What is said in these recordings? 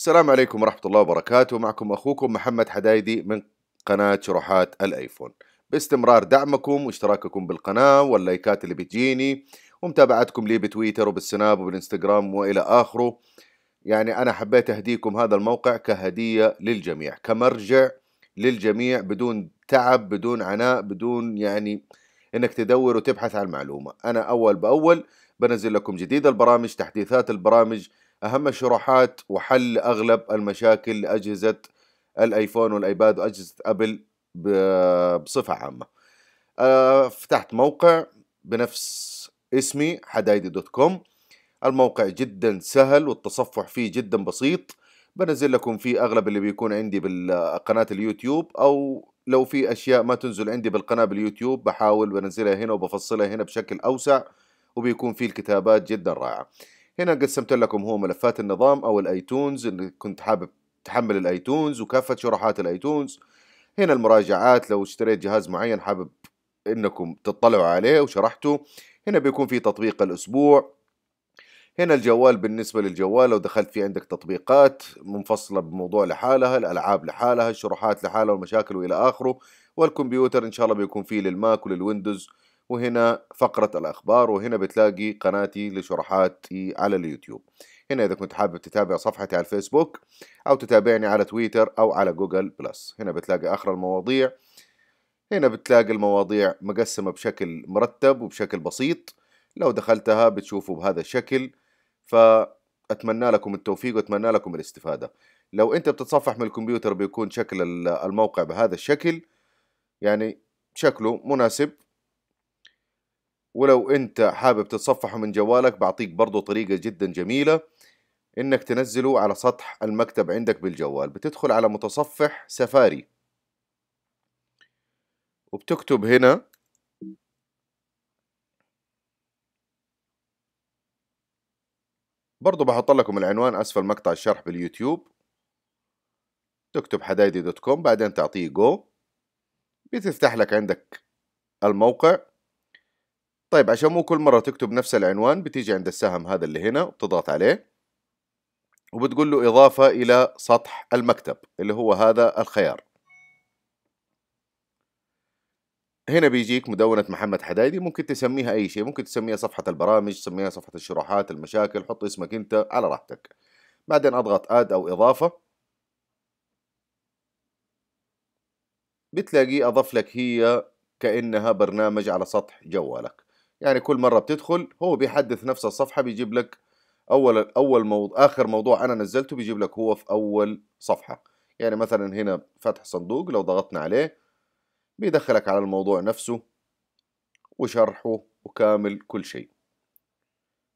السلام عليكم ورحمة الله وبركاته معكم أخوكم محمد حدايدي من قناة شروحات الآيفون باستمرار دعمكم واشتراككم بالقناة واللايكات اللي بتجيني ومتابعتكم لي بتويتر وبالسناب وبالانستغرام وإلى آخره يعني أنا حبيت أهديكم هذا الموقع كهدية للجميع كمرجع للجميع بدون تعب بدون عناء بدون يعني انك تدور وتبحث عن معلومة انا اول باول بنزل لكم جديد البرامج تحديثات البرامج أهم الشروحات وحل أغلب المشاكل لأجهزة الآيفون والآيباد وأجهزة أبل بصفة عامة آه، فتحت موقع بنفس اسمي حدايدي دوت كوم الموقع جدا سهل والتصفح فيه جدا بسيط بنزل لكم فيه أغلب اللي بيكون عندي بالقناة اليوتيوب أو لو في أشياء ما تنزل عندي بالقناة باليوتيوب بحاول بنزلها هنا وبفصلها هنا بشكل أوسع وبيكون فيه الكتابات جدا رائعة هنا قسمت لكم هو ملفات النظام او الايتونز اللي كنت حابب تحمل الايتونز وكافه شروحات الايتونز هنا المراجعات لو اشتريت جهاز معين حابب انكم تطلعوا عليه وشرحته هنا بيكون في تطبيق الاسبوع هنا الجوال بالنسبة للجوال لو دخلت في عندك تطبيقات منفصلة بموضوع لحالها الألعاب لحالها الشروحات لحالها والمشاكل وإلى آخره والكمبيوتر إن شاء الله بيكون فيه للماك وللويندوز وهنا فقرة الأخبار وهنا بتلاقي قناتي لشرحاتي على اليوتيوب هنا إذا كنت حابب تتابع صفحتي على الفيسبوك أو تتابعني على تويتر أو على جوجل بلس هنا بتلاقي آخر المواضيع هنا بتلاقي المواضيع مقسمة بشكل مرتب وبشكل بسيط لو دخلتها بتشوفوا بهذا الشكل فأتمنى لكم التوفيق وأتمنى لكم الاستفادة لو أنت بتتصفح من الكمبيوتر بيكون شكل الموقع بهذا الشكل يعني شكله مناسب ولو انت حابب تتصفحه من جوالك بعطيك برضو طريقة جدا جميلة انك تنزله على سطح المكتب عندك بالجوال بتدخل على متصفح سفاري وبتكتب هنا برضو بحط لكم العنوان اسفل مقطع الشرح باليوتيوب تكتب حدايدي دوت كوم بعدين تعطيه جو بتفتح لك عندك الموقع طيب عشان مو كل مرة تكتب نفس العنوان بتيجي عند السهم هذا اللي هنا وتضغط عليه وبتقول له إضافة إلى سطح المكتب اللي هو هذا الخيار هنا بيجيك مدونة محمد حدايدي ممكن تسميها أي شيء ممكن تسميها صفحة البرامج تسميها صفحة الشروحات المشاكل حط اسمك أنت على راحتك بعدين أضغط آد أو إضافة بتلاقيه أضف لك هي كأنها برنامج على سطح جوالك يعني كل مرة بتدخل هو بيحدث نفس الصفحة بيجيب لك أول أول موضوع آخر موضوع أنا نزلته بيجيب لك هو في أول صفحة يعني مثلا هنا فتح صندوق لو ضغطنا عليه بيدخلك على الموضوع نفسه وشرحه وكامل كل شيء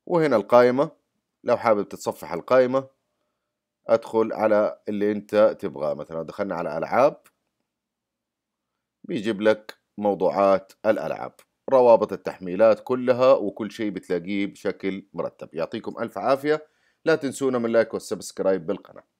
وهنا القائمة لو حابب تتصفح القائمة أدخل على اللي أنت تبغاه مثلا دخلنا على ألعاب بيجيب لك موضوعات الألعاب روابط التحميلات كلها وكل شيء بتلاقيه بشكل مرتب يعطيكم ألف عافية لا تنسونا من لايك والسبسكرايب بالقناة